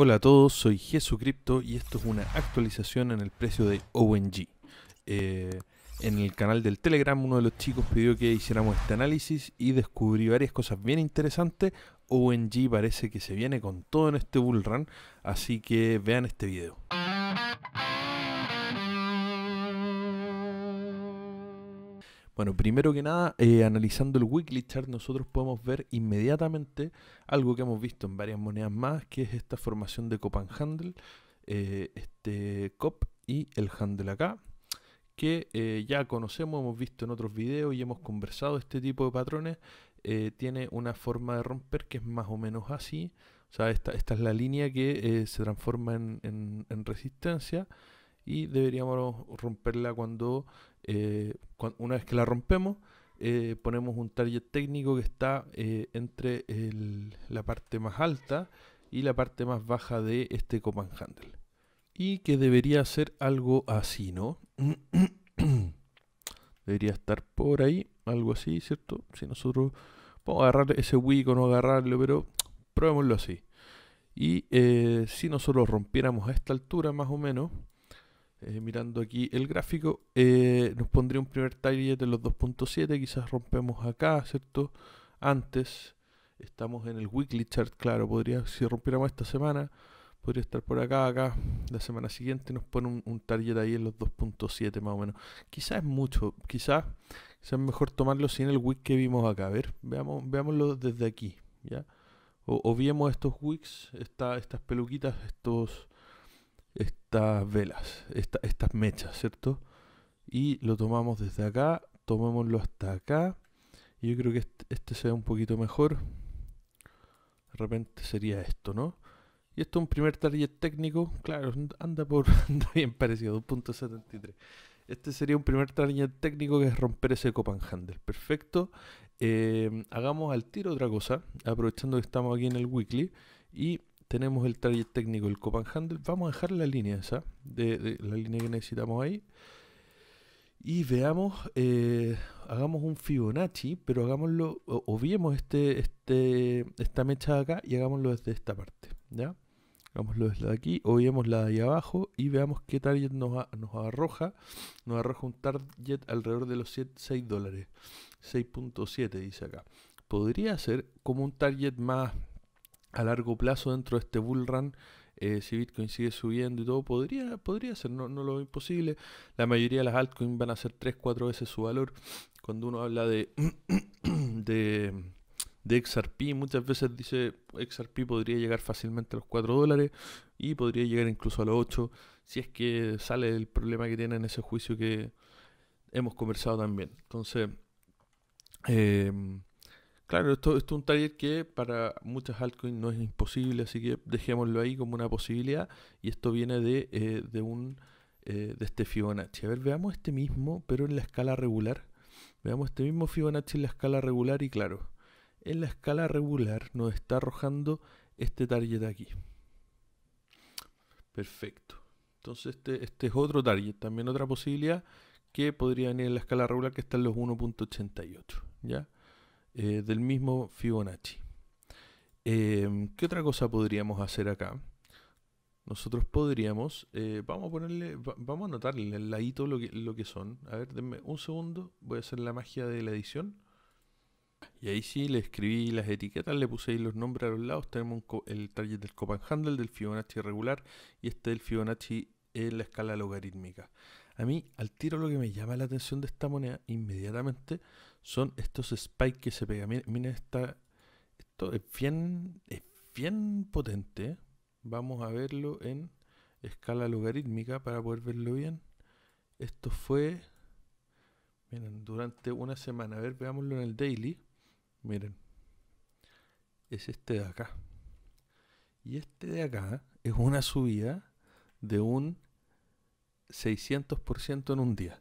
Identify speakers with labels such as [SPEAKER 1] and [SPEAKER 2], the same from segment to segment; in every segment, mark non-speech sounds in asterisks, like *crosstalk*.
[SPEAKER 1] Hola a todos, soy Jesucripto y esto es una actualización en el precio de ONG. Eh, en el canal del Telegram uno de los chicos pidió que hiciéramos este análisis y descubrí varias cosas bien interesantes. ONG parece que se viene con todo en este bull así que vean este video. Bueno, primero que nada, eh, analizando el weekly chart, nosotros podemos ver inmediatamente algo que hemos visto en varias monedas más, que es esta formación de Copan Handle, eh, este COP y el Handle acá, que eh, ya conocemos, hemos visto en otros videos y hemos conversado este tipo de patrones. tiene una forma de romper que es más o menos así. O sea, esta, es la línea que se transforma en resistencia y deberíamos romperla cuando eh, una vez que la rompemos, eh, ponemos un target técnico que está eh, entre la parte más alta y la parte más baja de este command Handle. Y que debería ser algo así, ¿no? *coughs* debería estar por ahí, algo así, ¿cierto? Si nosotros podemos agarrar ese wick o no agarrarlo, pero probémoslo así. Y si nosotros rompiéramos a esta altura más o menos, eh, mirando aquí el gráfico, eh, nos pondría un primer target en los 2.7, quizás rompemos acá, ¿cierto? Antes, estamos en el weekly chart, claro, podría, si rompiéramos esta semana, podría estar por acá, acá, la semana siguiente nos pone un, target ahí en los 2.7 más o menos. Quizás es mucho, quizás, es mejor tomarlo sin el week que vimos acá, a ver, veamos, veámoslo desde aquí, ¿ya? O, viemos estos weeks estas peluquitas, estos estas velas, estas mechas, ¿cierto? Y lo tomamos desde acá, tomémoslo hasta acá. yo creo que este, sea un poquito mejor. De repente sería esto, ¿no? Y esto es un primer target técnico, claro, anda por *laughs* bien parecido, 2.73. Este sería un primer target técnico que es romper ese copan handle. Perfecto. Eh, hagamos al tiro otra cosa, aprovechando que estamos aquí en el weekly. Y tenemos el target técnico, el Copan Handle. Vamos a dejar la línea esa, de, la línea que necesitamos ahí. Y veamos, eh, hagamos un Fibonacci, pero hagámoslo, obviemos este, este, esta mecha de acá y hagámoslo desde esta parte, ¿ya? Hagámoslo desde aquí, obviemos la de ahí abajo y veamos qué target nos, arroja. Nos arroja un target alrededor de los 6 dólares, 6.7 dice acá. Podría ser como un target más a largo plazo dentro de este bull run, eh, si Bitcoin sigue subiendo y todo, podría, podría ser, no, no lo imposible. La mayoría de las altcoins van a ser 3, 4 veces su valor. Cuando uno habla de, *coughs* de, de XRP, muchas veces dice XRP podría llegar fácilmente a los 4 dólares y podría llegar incluso a los 8 si es que sale el problema que tiene en ese juicio que hemos conversado también. Entonces, eh, Claro, esto, es un target que para muchas altcoins no es imposible, así que dejémoslo ahí como una posibilidad. Y esto viene de, eh, un eh, de este Fibonacci. A ver, veamos este mismo, pero en la escala regular. Veamos este mismo Fibonacci en la escala regular y claro, en la escala regular nos está arrojando este target aquí. Perfecto. Entonces este, este es otro target, también otra posibilidad que podría venir en la escala regular que está en los 1.88, ¿ya? Eh, del mismo Fibonacci. Em, ¿Qué otra cosa podríamos hacer acá? Nosotros podríamos, eh, vamos a ponerle, vamos a anotarle el ladito lo que, lo que son. A ver, denme un segundo, voy a hacer la magia de la edición. Y ahí sí le escribí las etiquetas, le puse los nombres a los lados. Tenemos el target del Copan Handle, del Fibonacci regular y este del Fibonacci en la escala logarítmica. A mí, al tiro, lo que me llama la atención de esta moneda inmediatamente son estos spikes que se pegan. Miren, esto es bien, es bien potente. Vamos a verlo en escala logarítmica para poder verlo bien. Esto fue durante una semana. A ver, veámoslo en el daily. Miren, es este de acá. Y este de acá es una subida de un 600% en un día.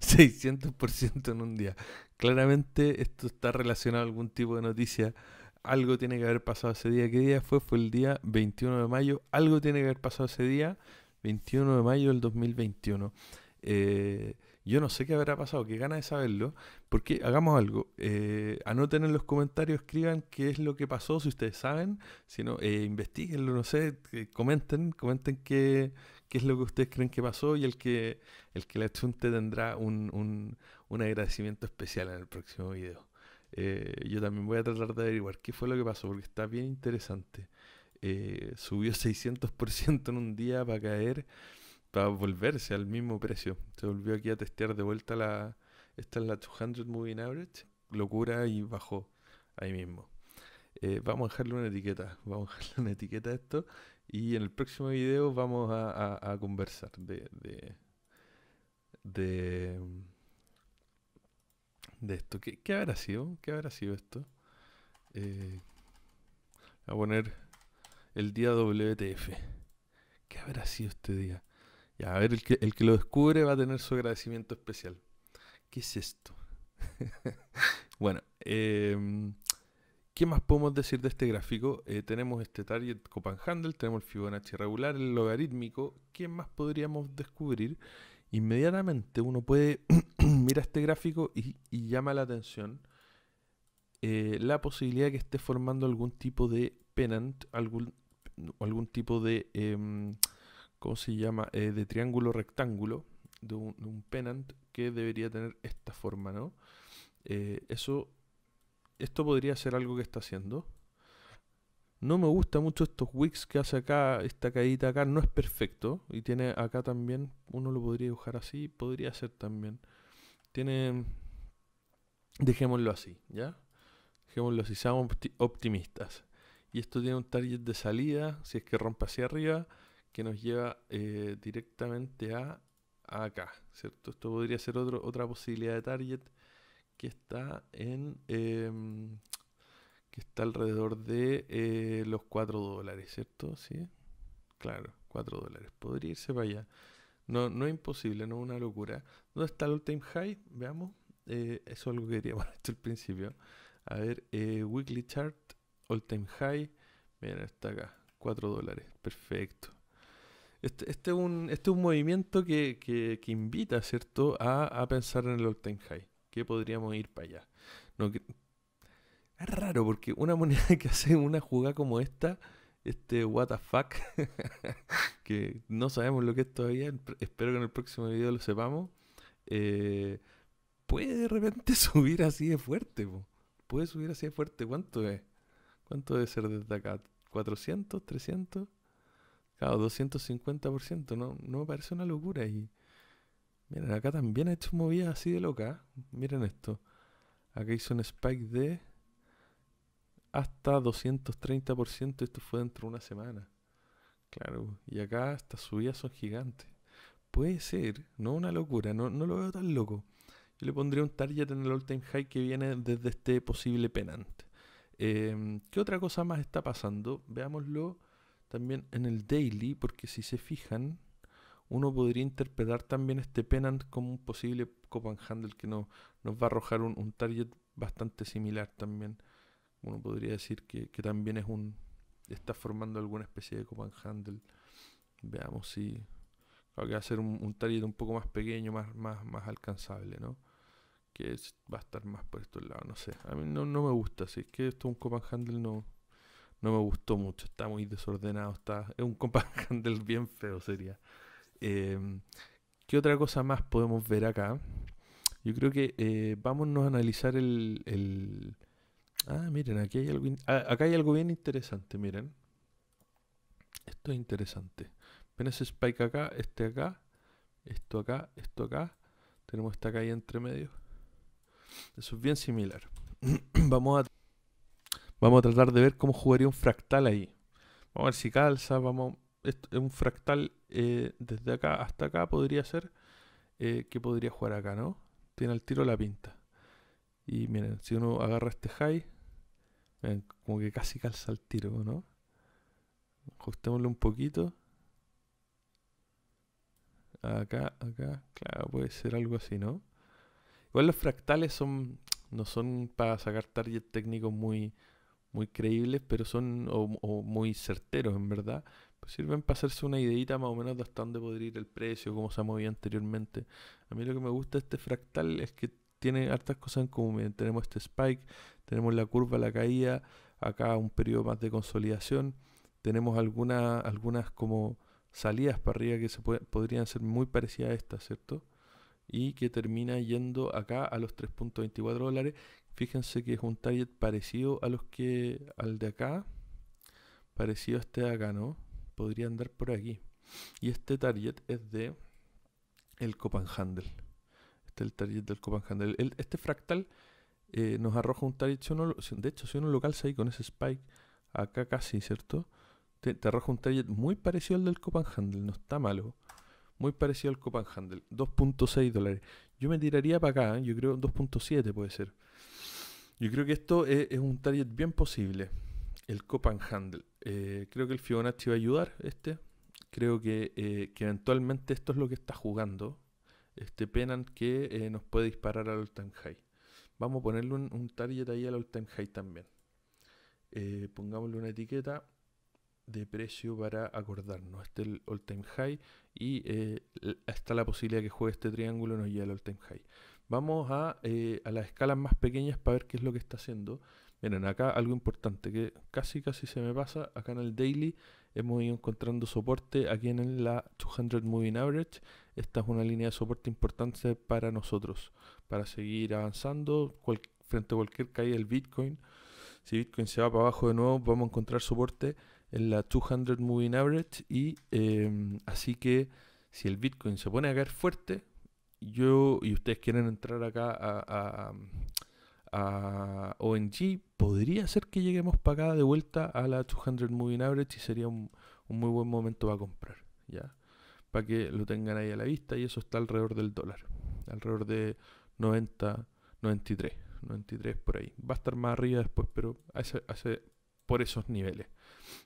[SPEAKER 1] 600% *laughs* en un día. Claramente esto está relacionado a algún tipo de noticia. Algo tiene que haber pasado ese día. ¿Qué día fue? Fue el día 21 de mayo. Algo tiene que haber pasado ese día. 21 de mayo del 2021. Eh, yo no sé qué habrá pasado, qué ganas de saberlo. Porque hagamos algo. Eh, anoten en los comentarios, escriban qué es lo que pasó, si ustedes saben. Si no, eh, investiguenlo, no sé. Comenten, comenten qué qué es lo que ustedes creen que pasó y el que, el que la chunte tendrá un, agradecimiento especial en el próximo video. Eh, yo también voy a tratar de averiguar qué fue lo que pasó, porque está bien interesante. Eh, subió 600% *laughs* en un día para caer, para volverse al mismo precio. Se volvió aquí a testear de vuelta la... Esta es la 200 Moving Average. Locura y bajó ahí mismo. Eh, vamos a dejarle una etiqueta. Vamos a dejarle una etiqueta a esto. Y en el próximo video vamos a, conversar de, de, de, mm, esto. ¿Qué, habrá sido? ¿Qué habrá sido esto? Eh, voy a poner el día WTF. ¿Qué habrá sido este día? Y a ver, el que, el que lo descubre va a tener su agradecimiento especial. ¿Qué es esto? *laughs* bueno, em, ¿Qué más podemos decir de este gráfico? Eh, tenemos este target Copan Handle, tenemos el Fibonacci regular, el logarítmico. ¿Qué más podríamos descubrir? Inmediatamente uno puede *clears throat* mirar este gráfico y, llama la atención eh, la posibilidad de que esté formando algún tipo de pennant, algún, algún tipo de, em, ¿cómo se llama?, eh, de triángulo rectángulo, de un, de un, pennant que debería tener esta forma, ¿no? eso esto podría ser algo que está haciendo. No me gusta mucho estos wicks que hace acá, esta caída acá no es perfecto. Y tiene acá también, uno lo podría dibujar así, podría ser también. Tiene, dejémoslo así, ¿ya? Dejémoslo así, seamos optimistas. Y esto tiene un target de salida, si es que rompe hacia arriba, que nos lleva eh, directamente a, acá, ¿cierto? Esto podría ser otro, otra posibilidad de target está en. Em, que está alrededor de eh, los 4 dólares, ¿cierto? Sí. Claro, 4 dólares. Podría irse para allá. No, no es imposible, no es una locura. ¿Dónde está el all time high? Veamos. Eh, eso es algo que quería poner *laughs* al principio. A ver, eh, weekly chart, all time high. Mira, está acá. 4 dólares. Perfecto. Este, este, es un, este un movimiento que, que, que invita, ¿cierto?, a, a, pensar en el all-time high que podríamos ir para allá. No, Es raro porque una moneda *laughs* que hace una jugada como esta, este what the fuck, *laughs* que no sabemos lo que es todavía, espero que en el próximo video lo sepamos, eh, puede de repente *laughs* subir así de fuerte. Puede subir así de fuerte. ¿Cuánto es? ¿Cuánto debe ser desde acá? ¿400? ¿300? Claro, 250%. No, no me parece una locura. Y Miren, acá también ha hecho movidas así de loca. ¿eh? Miren esto. Acá hizo un spike de hasta 230%. Esto fue dentro de una semana. Claro, y acá estas subidas son gigantes. Puede ser, no una locura, no, lo veo tan loco. Yo le pondría un target en el all time high que viene desde este posible penante. Em, ¿Qué otra cosa más está pasando? Veámoslo también en el daily, porque si se fijan, uno podría interpretar también este Pennant como un posible handle que nos va a arrojar un, target bastante similar también. Uno podría decir que, también es un está formando alguna especie de handle. Veamos si que va a ser un, target un poco más pequeño, más, más, más alcanzable, ¿no? Que va a estar más por estos lados, no sé. A mí no, no me gusta, si es que esto es un handle no, no me gustó mucho, está muy desordenado, está, es un *laughs* handle bien feo sería. Em, ¿Qué otra cosa más podemos ver acá? Yo creo que eh, vámonos a analizar el, Ah, miren, aquí hay algo, ah, acá hay algo bien interesante, miren. Esto es interesante. Ven ese spike acá, este acá, esto acá, esto acá. Tenemos esta caída entre medio. Eso es bien similar. *clears throat* vamos, a, vamos a tratar de ver cómo jugaría un fractal ahí. Vamos a ver si calza, vamos un fractal eh, desde acá hasta acá podría ser eh, que podría jugar acá, ¿no? Tiene el tiro la pinta. Y miren, si uno agarra este high, como que casi calza el tiro, ¿no? Ajustémoslo un poquito. Acá, acá, claro, puede ser algo así, ¿no? Igual los fractales son no son para sacar target técnicos muy, muy creíbles, pero son o muy certeros en verdad, sirven para hacerse una ideita más o menos de hasta dónde podría ir el precio, cómo se movía anteriormente. A mí lo que me gusta de este fractal es que tiene hartas cosas en común. Tenemos este spike, tenemos la curva, la caída, acá un periodo más de consolidación, tenemos algunas como salidas para arriba que se podrían ser muy parecidas a estas, ¿cierto? Y que termina yendo acá a los 3.24 dólares. Fíjense que es un target parecido a los que al de acá, parecido a este de acá, ¿no? podría andar por aquí. Y este target es de el Copan Handle. Este el target del Copan El, este fractal eh, nos arroja un target. de hecho, si uno lo calza ahí con ese spike, acá casi, ¿cierto? Te, arroja un target muy parecido al del Copan Handle. No está malo. Muy parecido al Copan Handle 2.6 dólares. Yo me tiraría para acá. ¿eh? Yo creo 2.7 puede ser. Yo creo que esto es, un target bien posible. El Copan Handle. Eh, creo que el Fibonacci va a ayudar, este. Creo eh, que, eventualmente esto es lo que está jugando. Este penant que eh, nos puede disparar al all-time high. Vamos a ponerle un, target ahí al all-time high también. pongámosle una etiqueta de precio para acordarnos. Este es el all-time high y está la posibilidad que juegue este triángulo nos lleve al all-time high. Vamos a las escalas más pequeñas para ver qué es lo que está haciendo. Miren, acá algo importante que casi casi se me pasa, acá en el daily hemos ido encontrando soporte aquí en la 200 Moving Average. Esta es una línea de soporte importante para nosotros, para seguir avanzando frente a cualquier caída del Bitcoin. Si Bitcoin se va para abajo de nuevo, vamos a encontrar soporte en la 200 Moving Average. Y em, así que si el Bitcoin se pone a caer fuerte, yo y ustedes quieren entrar acá a, a ONG, podría ser que lleguemos pagada de vuelta a la 200 Moving Average y sería un, muy buen momento para comprar, ¿ya? Para que lo tengan ahí a la vista y eso está alrededor del dólar, alrededor de 90, 93, 93 por ahí. Va a estar más arriba después, pero hace, hace por esos niveles.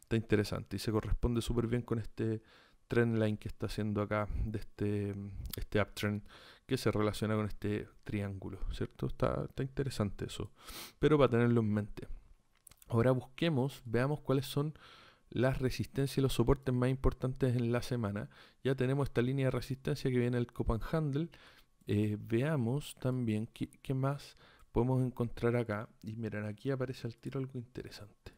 [SPEAKER 1] Está interesante y se corresponde súper bien con este trend line que está haciendo acá, de este, este uptrend, que se relaciona con este triángulo, ¿cierto? Está, está interesante eso, pero para tenerlo en mente. Ahora busquemos, veamos cuáles son las resistencias y los soportes más importantes en la semana. Ya tenemos esta línea de resistencia que viene el Copan Handle. Eh, veamos también qué, más podemos encontrar acá. Y miren, aquí aparece al tiro algo interesante.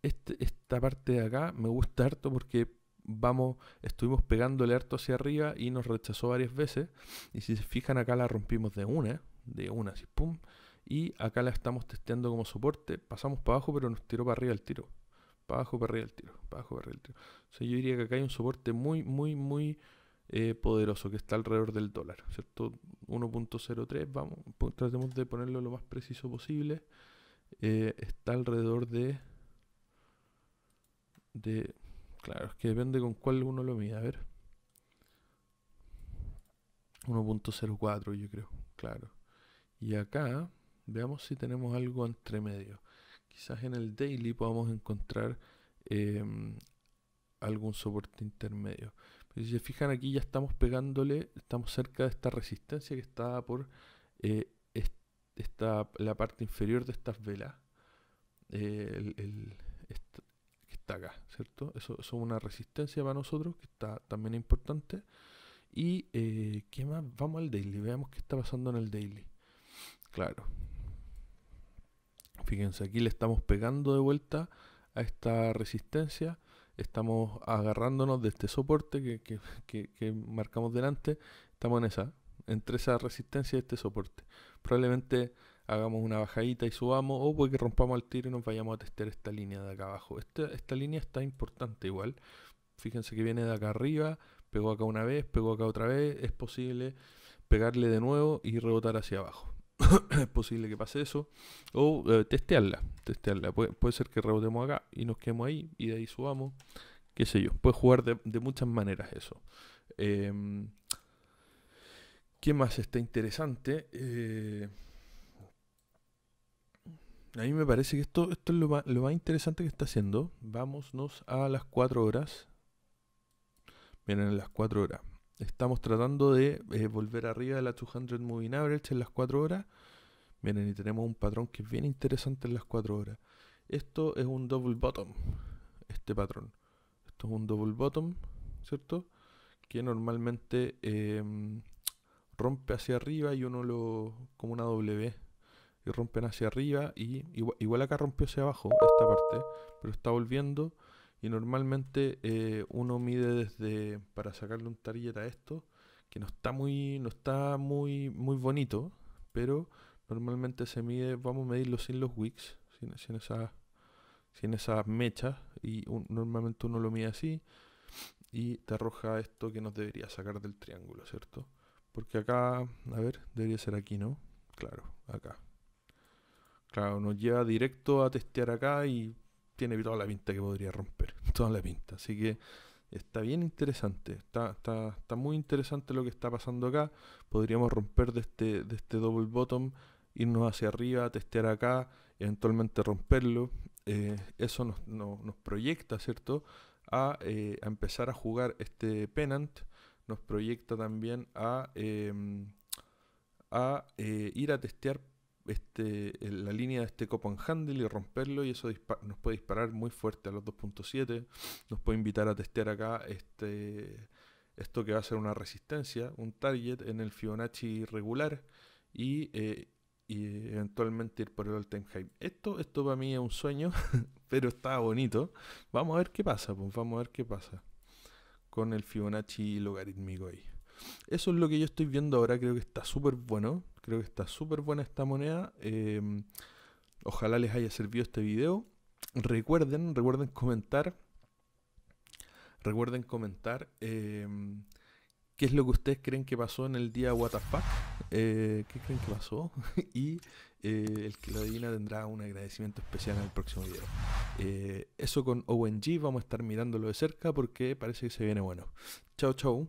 [SPEAKER 1] Este, esta parte de acá me gusta harto porque vamos, estuvimos el harto hacia arriba y nos rechazó varias veces. Y si se fijan acá la rompimos de una, de una, así, pum. Y acá la estamos testeando como soporte. Pasamos para abajo, pero nos tiró para arriba el tiro. Para abajo, para arriba el tiro. Para abajo, para arriba el tiro. yo diría que acá hay un soporte muy, muy, muy eh, poderoso que está alrededor del dólar, ¿cierto? 1.03, vamos, tratemos de ponerlo lo más preciso posible. Eh, está alrededor de... de Claro, es que depende con cuál uno lo mide. A ver. 1.04 yo creo, claro. Y acá veamos si tenemos algo entre medio. Quizás en el daily podamos encontrar em, algún soporte intermedio. si se fijan aquí ya estamos pegándole, estamos cerca de esta resistencia que está por eh, la parte inferior de estas velas. Eh, acá, ¿cierto? Eso, es una resistencia para nosotros que está también importante. Y eh, qué más, vamos al daily, veamos qué está pasando en el daily. Claro. Fíjense, aquí le estamos pegando de vuelta a esta resistencia. Estamos agarrándonos de este soporte que, que, que, que marcamos delante. Estamos en esa, entre esa resistencia y este soporte. Probablemente hagamos una bajadita y subamos, o puede que rompamos el tiro y nos vayamos a testear esta línea de acá abajo. Este, esta, línea está importante igual. Fíjense que viene de acá arriba, pegó acá una vez, pegó acá otra vez, es posible pegarle de nuevo y rebotar hacia abajo. *coughs* es posible que pase eso. O eh, testearla, testearla. puede ser que rebotemos acá y nos quedemos ahí y de ahí subamos. Qué sé yo. Puede jugar de, muchas maneras eso. Em, ¿Qué más está interesante? Eh, a mí me parece que esto, esto es lo más, interesante que está haciendo. Vámonos a las 4 horas. Miren, las 4 horas. Estamos tratando de eh, volver arriba de la 200 Moving Average en las 4 horas. Miren, y tenemos un patrón que es bien interesante en las 4 horas. Esto es un double bottom. Este patrón. Esto es un double bottom, ¿cierto? Que normalmente em, rompe hacia arriba y uno lo. como una W y rompen hacia arriba y igual, acá rompió hacia abajo esta parte, pero está volviendo y normalmente eh, uno mide desde para sacarle un target a esto que no está muy no está muy muy bonito, pero normalmente se mide, vamos a medirlo sin los wicks, sin, esas sin esas mechas y normalmente uno lo mide así y te arroja esto que nos debería sacar del triángulo, ¿cierto? Porque acá, a ver, debería ser aquí, ¿no? Claro, acá. Claro, nos lleva directo a testear acá y tiene toda la pinta que podría romper. *laughs* Toda la pinta. Así que está bien interesante. Está, está, muy interesante lo que está pasando acá. Podríamos romper de este, de este double bottom, irnos hacia arriba, testear acá, eventualmente romperlo. Eh, eso nos, proyecta, ¿cierto? Eh, a, empezar a jugar este pennant. Nos proyecta también a, em, a eh, ir a testear este, eh, la línea de este cop handle y romperlo y eso nos puede disparar muy fuerte a los 2.7 nos puede invitar a testear acá este, esto que va a ser una resistencia un target en el Fibonacci regular y, eh, eventualmente ir por el all esto, esto para mí es un sueño *laughs* pero está bonito vamos a ver qué pasa pues, vamos a ver qué pasa con el Fibonacci logarítmico ahí eso es lo que yo estoy viendo ahora creo que está súper bueno Creo que está súper buena esta moneda. Eh, ojalá les haya servido este video. Recuerden, recuerden comentar. Recuerden comentar eh, qué es lo que ustedes creen que pasó en el día WTF. Eh, ¿Qué creen que pasó? *laughs* y eh, el que lo adivina tendrá un agradecimiento especial en el próximo video. eso con ONG vamos a estar mirándolo de cerca porque parece que se viene bueno. Chao, chao.